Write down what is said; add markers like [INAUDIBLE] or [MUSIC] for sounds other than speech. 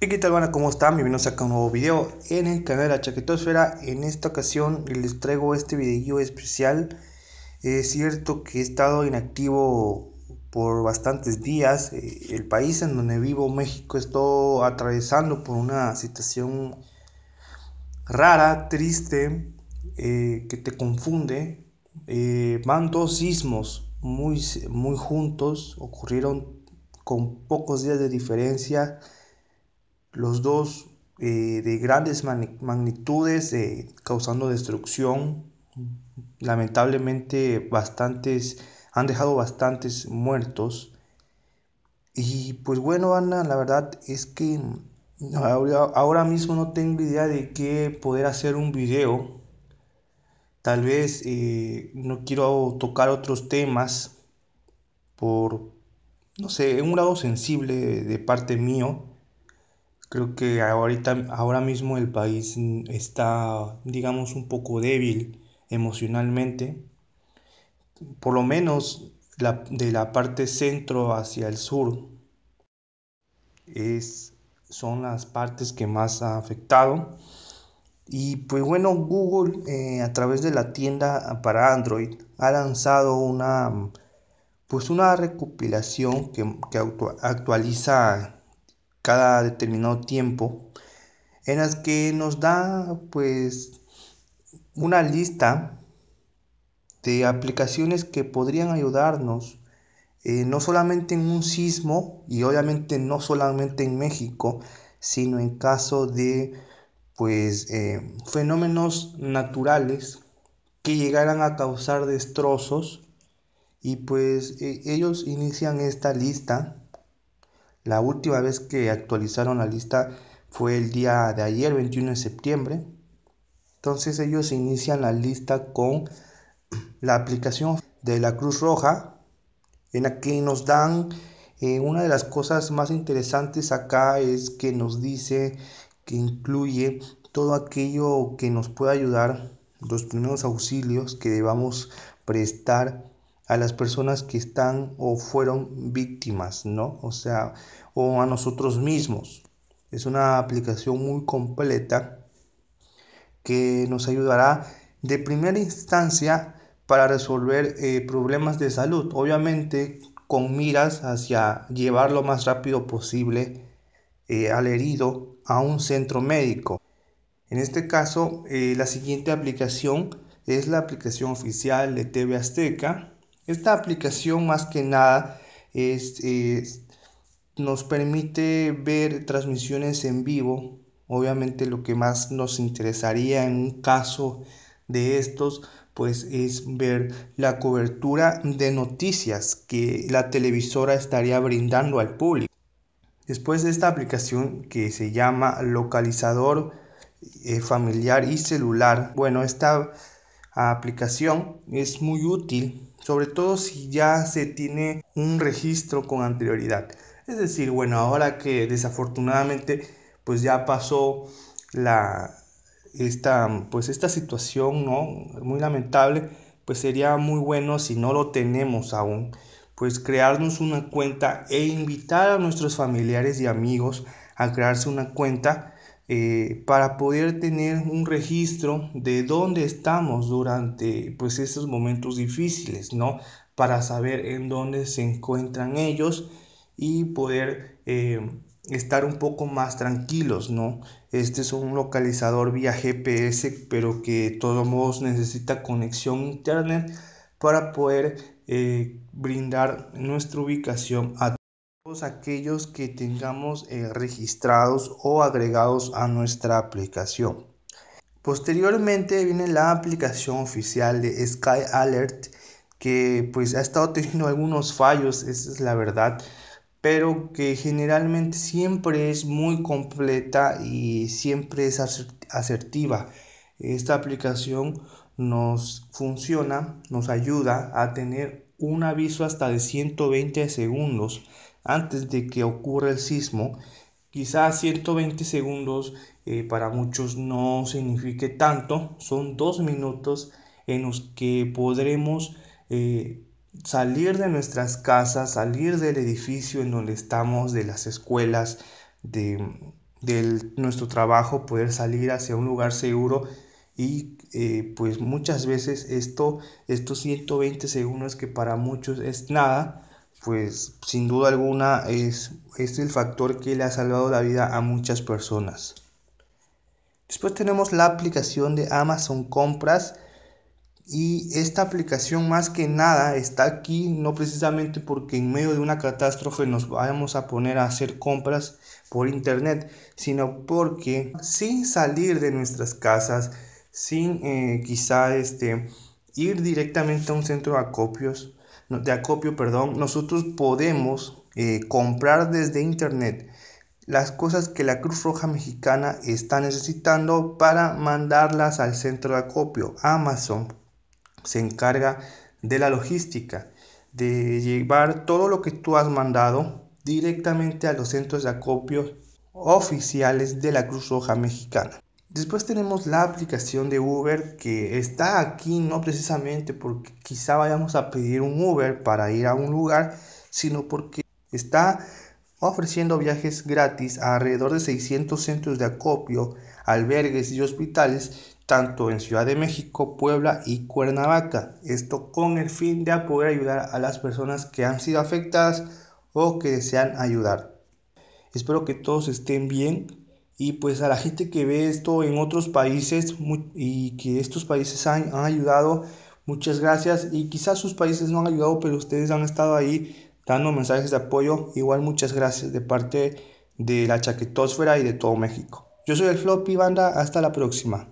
¿Y qué tal, bueno, ¿Cómo están? Bienvenidos a un nuevo video en el canal de la Chaquetosfera. En esta ocasión les traigo este video especial. Es cierto que he estado inactivo por bastantes días. Eh, el país en donde vivo, México, está atravesando por una situación rara, triste, eh, que te confunde. Eh, van dos sismos muy, muy juntos, ocurrieron con pocos días de diferencia los dos eh, de grandes magnitudes, eh, causando destrucción. Lamentablemente bastantes, han dejado bastantes muertos. Y pues bueno, Ana, la verdad es que mm, ahora, mismo no tengo idea de qué poder hacer un video. Tal vez eh, no quiero tocar otros temas por, no sé, en un lado sensible de parte mío Creo que ahorita, ahora mismo el país mm, está, digamos, un poco débil emocionalmente. Por lo menos de la parte centro hacia el sur es, son las partes que más ha afectado. Y pues bueno, Google eh, a través de la tienda para Android ha lanzado una, pues una recopilación que, que actualiza cada determinado tiempo en las que nos da pues una lista de aplicaciones que podrían ayudarnos eh, no solamente en un sismo y obviamente no solamente en México sino en caso de pues eh, fenómenos naturales que llegaran a causar destrozos y pues e, ellos inician esta lista la última vez que actualizaron la lista fue el día de ayer, 21 de septiembre. Entonces ellos inician la lista con la aplicación de la Cruz Roja. En la que nos dan eh, una de las cosas más interesantes acá es que nos dice que incluye todo aquello que nos puede ayudar, los primeros auxilios que debamos prestar a las personas que están o fueron víctimas, ¿no? O sea, o a nosotros mismos. Es una aplicación muy completa que nos ayudará de primera instancia para resolver eh, problemas de salud. Obviamente con miras hacia llevar lo más rápido posible eh, al herido a un centro médico. En este caso, eh, la siguiente aplicación es la aplicación oficial de TV Azteca, esta aplicación más que nada nos permite ver transmisiones en vivo. Obviamente lo que más nos interesaría en un caso de estos pues es ver la cobertura de noticias que la televisora estaría brindando al público. Después de esta aplicación que se llama localizador eh, familiar y celular, bueno, esta aplicación es muy útil sobre todo si ya se tiene un registro con anterioridad. Es decir, bueno, ahora que desafortunadamente pues ya pasó la, esta, pues esta situación, ¿no? Muy lamentable, pues sería muy bueno si no lo tenemos aún, pues crearnos una cuenta e invitar a nuestros familiares y amigos a crearse una cuenta eh, para poder tener un registro de dónde estamos durante pues estos momentos difíciles, ¿no? Para saber en dónde se encuentran ellos y poder eh, estar un poco más tranquilos, ¿no? Este es un localizador vía GPS, pero que de todos modos necesita conexión internet para poder eh, brindar nuestra ubicación a aquellos que tengamos eh, registrados o agregados a nuestra aplicación. Posteriormente viene la aplicación oficial de Sky Alert que pues ha estado teniendo [LAUGHS] algunos fallos, esa es la verdad, pero que generalmente siempre es muy completa y siempre es asertiva. Esta aplicación nos funciona, nos ayuda a tener un aviso hasta de 120 segundos antes de que ocurra el sismo. Quizás 120 segundos eh, para muchos no signifique tanto, son dos minutos en los que podremos eh, salir de nuestras casas, salir del edificio en donde estamos, de las escuelas, de, nuestro trabajo, poder salir hacia un lugar seguro y eh, pues muchas veces esto, estos 120 segundos que para muchos es nada, pues sin duda alguna es, este el factor que le ha salvado la vida a muchas personas. Después tenemos la aplicación de Amazon Compras y esta aplicación más que nada está aquí no precisamente porque en medio de una catástrofe nos vayamos a poner a hacer compras por internet, sino porque sin salir de nuestras casas, sin eh, quizá este, ir directamente a un centro de acopios, de acopio, perdón, nosotros podemos eh, comprar desde internet las cosas que la Cruz Roja Mexicana está necesitando para mandarlas al centro de acopio. Amazon se encarga de la logística, de llevar todo lo que tú has mandado directamente a los centros de acopio oficiales de la Cruz Roja Mexicana. Después tenemos la aplicación de Uber que está aquí no precisamente porque quizá vayamos a pedir un Uber para ir a un lugar, sino porque está ofreciendo viajes gratis a alrededor de 600 centros de acopio, albergues y hospitales, tanto en Ciudad de México, Puebla y Cuernavaca. Esto con el fin de poder ayudar a las personas que han sido afectadas o que desean ayudar. Espero que todos estén bien. Y pues a la gente que ve esto en otros países y que estos países han, ayudado, muchas gracias. Y quizás sus países no han ayudado, pero ustedes han estado ahí dando mensajes de apoyo. Igual muchas gracias de parte de la chaquetósfera y de todo México. Yo soy el Floppy Banda, hasta la próxima.